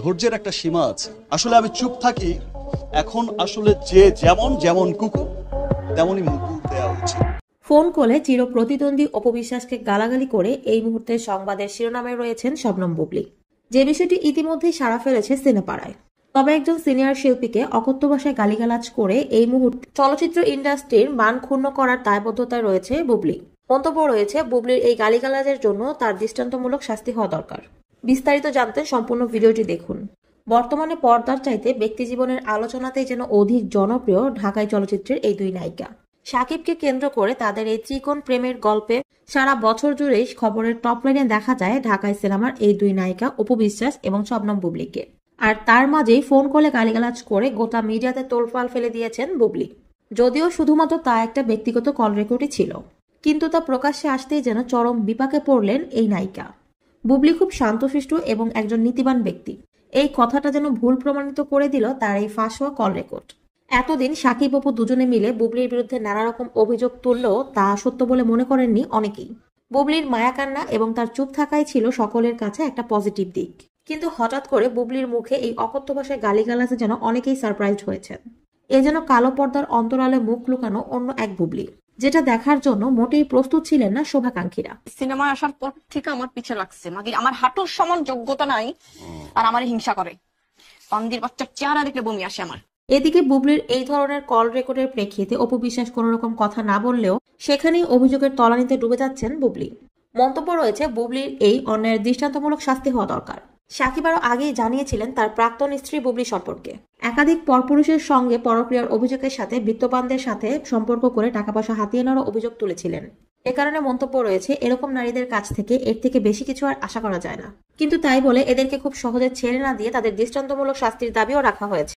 ধৈর্যের একটা সীমা আছে আসলে আমি চুপ থাকি এখন আসলে যে যেমন যেমন কুকুর তেমনই মুকুর দেওয়া উচিত ফোন কলে চির প্রতিদ্বন্দ্বী অপবিশ্বাসকে গালাগালি করে এই মুহূর্তে সংবাদের শিরোনামে রয়েছেন শবনম বুবলি যে বিষয়টি ইতিমধ্যেই সাড়া ফেলেছে সিনেপাড়ায় তবে একজন সিনিয়র শিল্পীকে অকথ্য ভাষায় গালিগালাজ করে এই মুহূর্তে চলচ্চিত্র ইন্ডাস্ট্রির মান ক্ষুণ্ণ করার দায়বদ্ধতায় রয়েছে বুবলি মন্তব্য রয়েছে বুবলির এই গালিগালাজের জন্য তার দৃষ্টান্তমূলক শাস্তি হওয়া দরকার বিস্তারিত জানতে সম্পূর্ণ ভিডিওটি দেখুন বর্তমানে পর্দার চাইতে ব্যক্তিজীবনের আলোচনাতেই যেন অধিক জনপ্রিয় ঢাকাই চলচ্চিত্রের এই দুই নায়িকা সাকিবকে কেন্দ্র করে তাদের এই ত্রিকোণ প্রেমের গল্পে সারা বছর জুড়েই খবরের টপ লাইনে দেখা যায় ঢাকায় সিনেমার এই দুই নায়িকা উপবিশ্বাস এবং শবনম বুবলিকে আর তার মাঝেই ফোন কলে গালিগালাজ করে গোটা মিডিয়াতে তোলফাল ফেলে দিয়েছেন বুবলি যদিও শুধুমাত্র তা একটা ব্যক্তিগত কল রেকর্ডই ছিল কিন্তু তা প্রকাশ্যে আসতেই যেন চরম বিপাকে পড়লেন এই নায়িকা বুবলি খুব শান্তশিষ্ট এবং একজন নীতিবান ব্যক্তি এই কথাটা যেন ভুল প্রমাণিত করে দিল তার এই ফাঁস হওয়া কল রেকর্ড এতদিন সাকিব অপু দুজনে মিলে বুবলির বিরুদ্ধে নানা রকম অভিযোগ তুললেও তা সত্য বলে মনে করেননি অনেকেই বুবলির মায়াকান্না এবং তার চুপ থাকাই ছিল সকলের কাছে একটা পজিটিভ দিক কিন্তু হঠাৎ করে বুবলির মুখে এই অকথ্য ভাষায় গালিগালাজে যেন অনেকেই সারপ্রাইজ হয়েছেন এ যেন কালো পর্দার অন্তরালে মুখ লুকানো অন্য এক বুবলি যেটা দেখার জন্য মোটেই প্রস্তুত ছিলেন না শোভাকাঙ্ক্ষীরা সিনেমায় আসার পর থেকে আমার পিছে লাগছে মানে আমার হাঁটুর সমান যোগ্যতা নাই আর আমার হিংসা করে পান্দির বাচ্চার চেহারা দেখলে বমি আসে আমার এদিকে বুবলির এই ধরনের কল রেকর্ডের প্রেক্ষিতে অপবিশ্বাস কোন রকম কথা না বললেও সেখানেই অভিযোগের তলানিতে ডুবে যাচ্ছেন বুবলি মন্তব্য রয়েছে বুবলির এই অন্যের দৃষ্টান্তমূলক শাস্তি হওয়া দরকার সাকিব আরও আগেই জানিয়েছিলেন তার প্রাক্তন স্ত্রী বুবলি সম্পর্কে একাধিক পরপুরুষের সঙ্গে পরক্রিয়ার অভিযোগের সাথে বৃত্তবানদের সাথে সম্পর্ক করে টাকা পয়সা হাতিয়ে নেওয়ার অভিযোগ তুলেছিলেন এ কারণে মন্তব্য রয়েছে এরকম নারীদের কাছ থেকে এর থেকে বেশি কিছু আর আশা করা যায় না কিন্তু তাই বলে এদেরকে খুব সহজে ছেড়ে না দিয়ে তাদের দৃষ্টান্তমূলক শাস্তির দাবিও রাখা হয়েছে